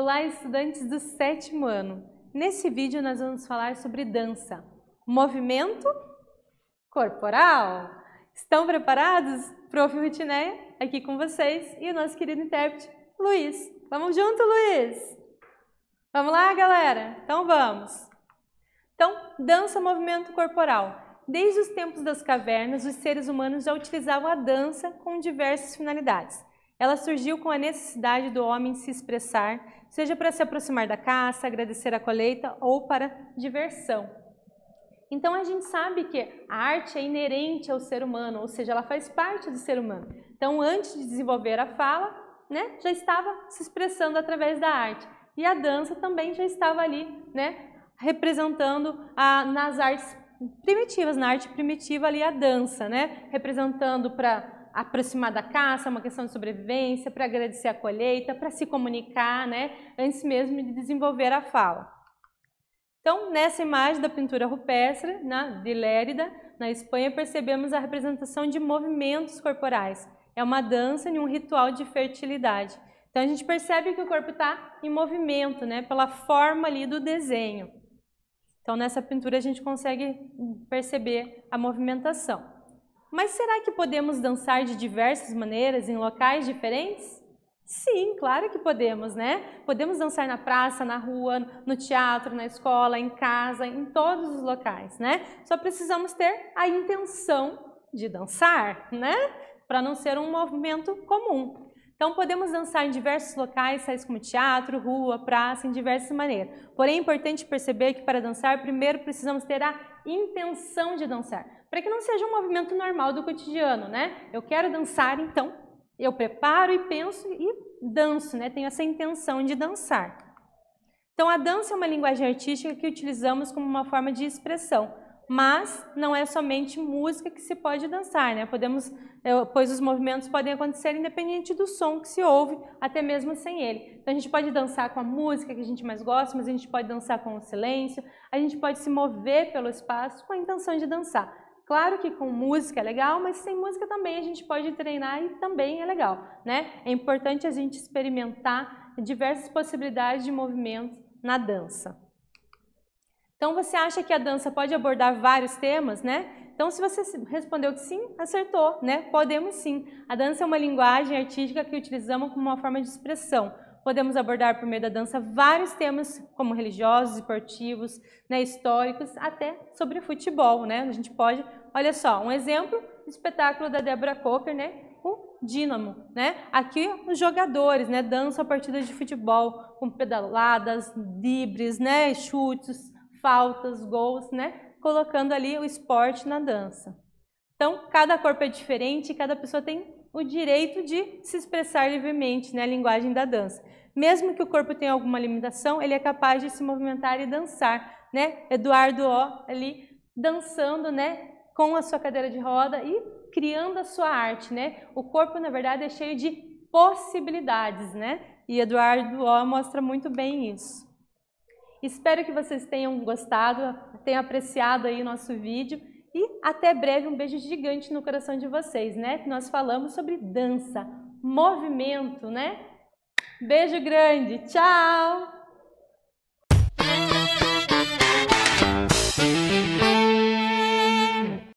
Olá, estudantes do sétimo ano! Nesse vídeo nós vamos falar sobre dança, movimento corporal. Estão preparados? Prof. Rutineia aqui com vocês e o nosso querido intérprete Luiz. Vamos junto, Luiz! Vamos lá, galera? Então vamos! Então, dança, movimento corporal. Desde os tempos das cavernas, os seres humanos já utilizavam a dança com diversas finalidades. Ela surgiu com a necessidade do homem se expressar, seja para se aproximar da caça, agradecer a colheita ou para diversão. Então a gente sabe que a arte é inerente ao ser humano, ou seja, ela faz parte do ser humano. Então, antes de desenvolver a fala, né, já estava se expressando através da arte. E a dança também já estava ali, né, representando a, nas artes primitivas, na arte primitiva ali a dança, né, representando para aproximar da caça, é uma questão de sobrevivência, para agradecer a colheita, para se comunicar, né, antes mesmo de desenvolver a fala. Então, nessa imagem da pintura rupestre, na Vilérida, na Espanha, percebemos a representação de movimentos corporais. É uma dança e um ritual de fertilidade. Então, a gente percebe que o corpo está em movimento, né, pela forma ali do desenho. Então, nessa pintura, a gente consegue perceber a movimentação. Mas será que podemos dançar de diversas maneiras em locais diferentes? Sim, claro que podemos, né? Podemos dançar na praça, na rua, no teatro, na escola, em casa, em todos os locais, né? Só precisamos ter a intenção de dançar, né? Para não ser um movimento comum. Então podemos dançar em diversos locais, tais como teatro, rua, praça, em diversas maneiras. Porém é importante perceber que para dançar, primeiro precisamos ter a intenção de dançar, para que não seja um movimento normal do cotidiano, né? Eu quero dançar, então eu preparo e penso e danço, né? Tenho essa intenção de dançar. Então a dança é uma linguagem artística que utilizamos como uma forma de expressão mas não é somente música que se pode dançar, né? Podemos, é, pois os movimentos podem acontecer independente do som que se ouve, até mesmo sem ele. Então a gente pode dançar com a música que a gente mais gosta, mas a gente pode dançar com o silêncio, a gente pode se mover pelo espaço com a intenção de dançar. Claro que com música é legal, mas sem música também a gente pode treinar e também é legal, né? É importante a gente experimentar diversas possibilidades de movimento na dança. Então você acha que a dança pode abordar vários temas, né? Então se você respondeu que sim, acertou, né? Podemos sim. A dança é uma linguagem artística que utilizamos como uma forma de expressão. Podemos abordar por meio da dança vários temas, como religiosos, esportivos, né, históricos, até sobre futebol, né? A gente pode, olha só, um exemplo, o espetáculo da Débora Cocker, né? O Dínamo, né? Aqui os jogadores, né? Dançam partida de futebol com pedaladas, libres, né? Chutes, faltas, gols, né? Colocando ali o esporte na dança. Então, cada corpo é diferente, cada pessoa tem o direito de se expressar livremente, né? linguagem da dança. Mesmo que o corpo tenha alguma limitação, ele é capaz de se movimentar e dançar, né? Eduardo O ali dançando, né? Com a sua cadeira de roda e criando a sua arte, né? O corpo, na verdade, é cheio de possibilidades, né? E Eduardo O mostra muito bem isso. Espero que vocês tenham gostado, tenham apreciado aí nosso vídeo e até breve, um beijo gigante no coração de vocês, né? Que nós falamos sobre dança, movimento, né? Beijo grande, tchau!